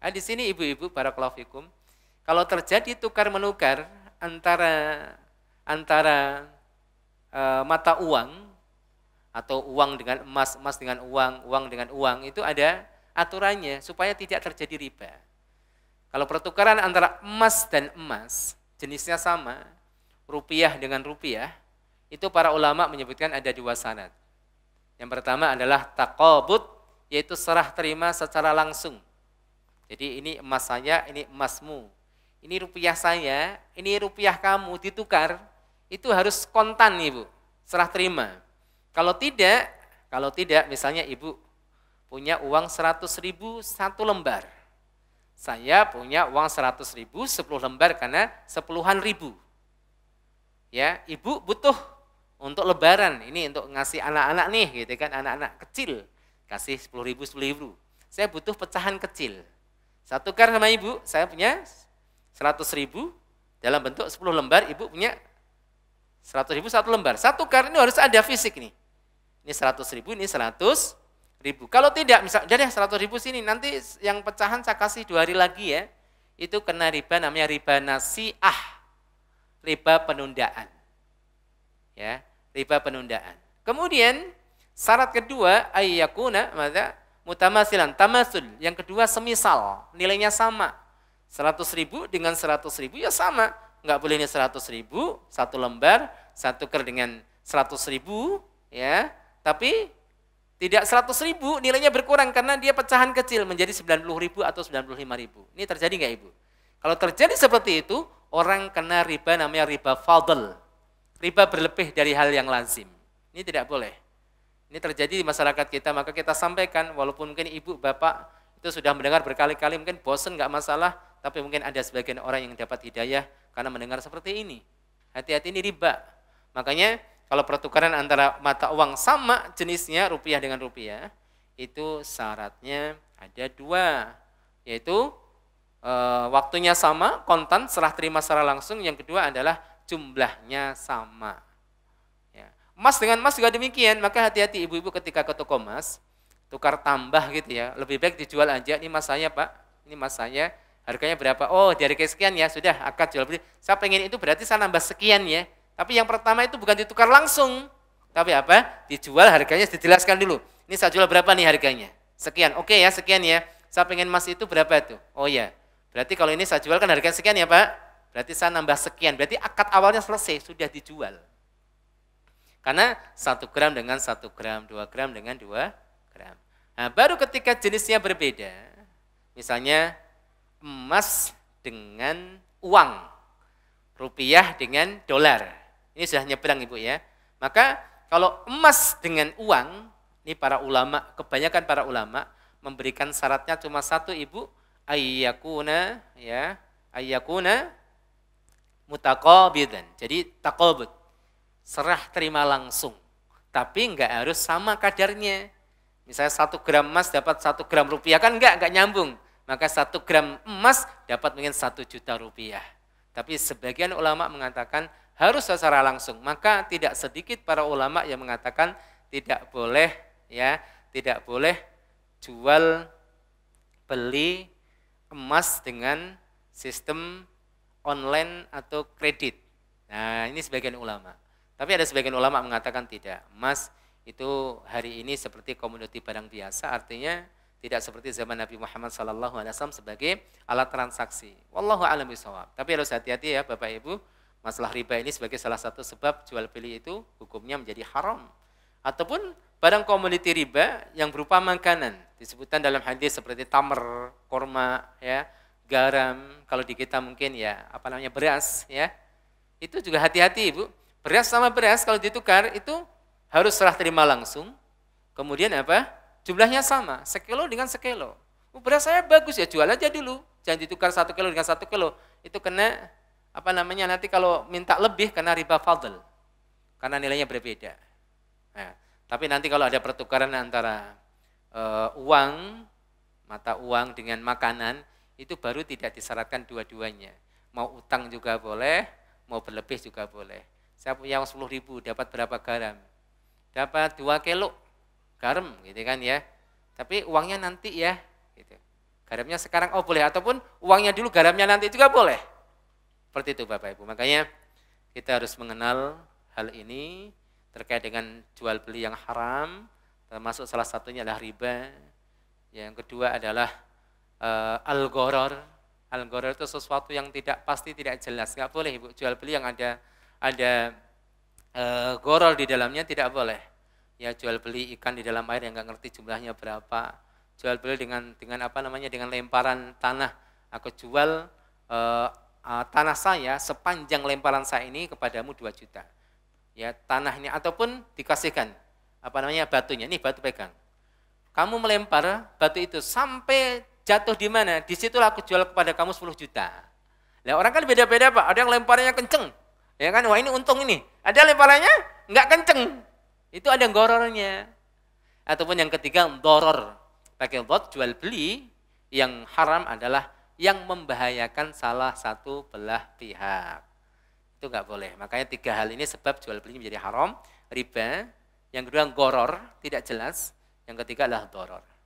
Nah, di sini ibu-ibu para kelafikum, kalau terjadi tukar menukar antara antara e, mata uang atau uang dengan emas, emas dengan uang, uang dengan uang itu ada aturannya supaya tidak terjadi riba. Kalau pertukaran antara emas dan emas jenisnya sama, rupiah dengan rupiah, itu para ulama menyebutkan ada dua sanad Yang pertama adalah takobut, yaitu serah terima secara langsung jadi ini emas saya, ini emasmu. Ini rupiah saya, ini rupiah kamu ditukar. Itu harus kontan Ibu, serah terima. Kalau tidak, kalau tidak misalnya Ibu punya uang 100 ribu satu lembar. Saya punya uang 100 ribu 10 lembar karena sepuluhan ribu. Ya, Ibu butuh untuk lebaran ini untuk ngasih anak-anak nih gitu kan anak-anak kecil kasih sepuluh ribu sepuluh ribu saya butuh pecahan kecil satu kar sama ibu, saya punya 100 ribu dalam bentuk 10 lembar, ibu punya 100 ribu satu lembar. Satu kar ini harus ada fisik nih. Ini 100 ribu, ini 100 ribu. Kalau tidak, misal, jadi seratus 100 ribu sini, nanti yang pecahan saya kasih dua hari lagi ya. Itu kena riba namanya riba nasiah, riba penundaan. Ya, riba penundaan. Kemudian syarat kedua ayyakuna maksudnya mutamasilan, tamasul. Yang kedua semisal, nilainya sama. 100 ribu dengan 100 ribu ya sama. Nggak boleh ini 100 ribu, satu lembar, satu ker dengan 100 ribu, ya. Tapi tidak 100 ribu, nilainya berkurang karena dia pecahan kecil menjadi 90 ribu atau 95 ribu. Ini terjadi nggak Ibu? Kalau terjadi seperti itu, orang kena riba namanya riba fadl. Riba berlebih dari hal yang lazim. Ini tidak boleh ini terjadi di masyarakat kita, maka kita sampaikan, walaupun mungkin ibu, bapak itu sudah mendengar berkali-kali, mungkin bosen nggak masalah, tapi mungkin ada sebagian orang yang dapat hidayah karena mendengar seperti ini. Hati-hati ini riba. Makanya kalau pertukaran antara mata uang sama jenisnya rupiah dengan rupiah, itu syaratnya ada dua, yaitu e, waktunya sama, kontan, serah terima secara langsung. Yang kedua adalah jumlahnya sama. Emas dengan emas juga demikian, maka hati-hati ibu-ibu ketika ke toko emas, tukar tambah gitu ya, lebih baik dijual aja, ini emas saya pak, ini emas saya, harganya berapa, oh dari sekian ya, sudah akad jual beli, saya pengen itu berarti saya nambah sekian ya, tapi yang pertama itu bukan ditukar langsung, tapi apa, dijual harganya dijelaskan dulu, ini saya jual berapa nih harganya, sekian, oke ya, sekian ya, saya pengen emas itu berapa tuh, oh ya, berarti kalau ini saya jual kan harganya sekian ya pak, berarti saya nambah sekian, berarti akad awalnya selesai, sudah dijual. Karena satu gram dengan satu gram, dua gram dengan dua gram. Nah, baru ketika jenisnya berbeda, misalnya emas dengan uang, rupiah dengan dolar. Ini sudah nyebrang Ibu ya. Maka kalau emas dengan uang, ini para ulama, kebanyakan para ulama memberikan syaratnya cuma satu Ibu, ayyakuna ya, ayyakuna mutaqabidan. Jadi taqabud serah terima langsung. Tapi enggak harus sama kadarnya. Misalnya satu gram emas dapat satu gram rupiah, kan enggak, enggak nyambung. Maka satu gram emas dapat mungkin satu juta rupiah. Tapi sebagian ulama mengatakan harus secara langsung. Maka tidak sedikit para ulama yang mengatakan tidak boleh ya, tidak boleh jual beli emas dengan sistem online atau kredit. Nah, ini sebagian ulama. Tapi ada sebagian ulama mengatakan tidak. Emas itu hari ini seperti komoditi barang biasa, artinya tidak seperti zaman Nabi Muhammad SAW sebagai alat transaksi. Wallahu a'lam bishawab. Tapi harus hati-hati ya Bapak Ibu, masalah riba ini sebagai salah satu sebab jual beli itu hukumnya menjadi haram. Ataupun barang komoditi riba yang berupa makanan disebutkan dalam hadis seperti tamar, korma, ya, garam, kalau di kita mungkin ya apa namanya beras ya. Itu juga hati-hati Ibu. Beras sama beras kalau ditukar itu harus serah terima langsung. Kemudian apa? Jumlahnya sama, sekilo dengan sekilo. Oh, beras saya bagus ya, jual aja dulu. Jangan ditukar satu kilo dengan satu kilo. Itu kena apa namanya nanti kalau minta lebih kena riba fadl karena nilainya berbeda nah, tapi nanti kalau ada pertukaran antara e, uang mata uang dengan makanan itu baru tidak disyaratkan dua-duanya mau utang juga boleh mau berlebih juga boleh saya punya uang sepuluh ribu dapat berapa garam dapat dua kilo garam gitu kan ya tapi uangnya nanti ya gitu garamnya sekarang oh boleh ataupun uangnya dulu garamnya nanti juga boleh seperti itu bapak ibu makanya kita harus mengenal hal ini terkait dengan jual beli yang haram termasuk salah satunya adalah riba yang kedua adalah e, eh, al itu sesuatu yang tidak pasti tidak jelas nggak boleh ibu jual beli yang ada ada e, gorol di dalamnya tidak boleh. Ya jual beli ikan di dalam air yang nggak ngerti jumlahnya berapa. Jual beli dengan dengan apa namanya dengan lemparan tanah. Aku jual e, e, tanah saya sepanjang lemparan saya ini kepadamu 2 juta. Ya tanah ini ataupun dikasihkan apa namanya batunya. Ini batu pegang. Kamu melempar batu itu sampai jatuh di mana? Disitulah aku jual kepada kamu 10 juta. Nah orang kan beda-beda pak. Ada yang lemparnya kenceng, Ya kan, wah ini untung ini. Ada leparannya nggak kenceng. Itu ada gorornya. Ataupun yang ketiga, doror. Pakai bot jual beli. Yang haram adalah yang membahayakan salah satu belah pihak. Itu nggak boleh. Makanya tiga hal ini sebab jual beli menjadi haram. Riba, yang kedua goror, tidak jelas. Yang ketiga adalah doror.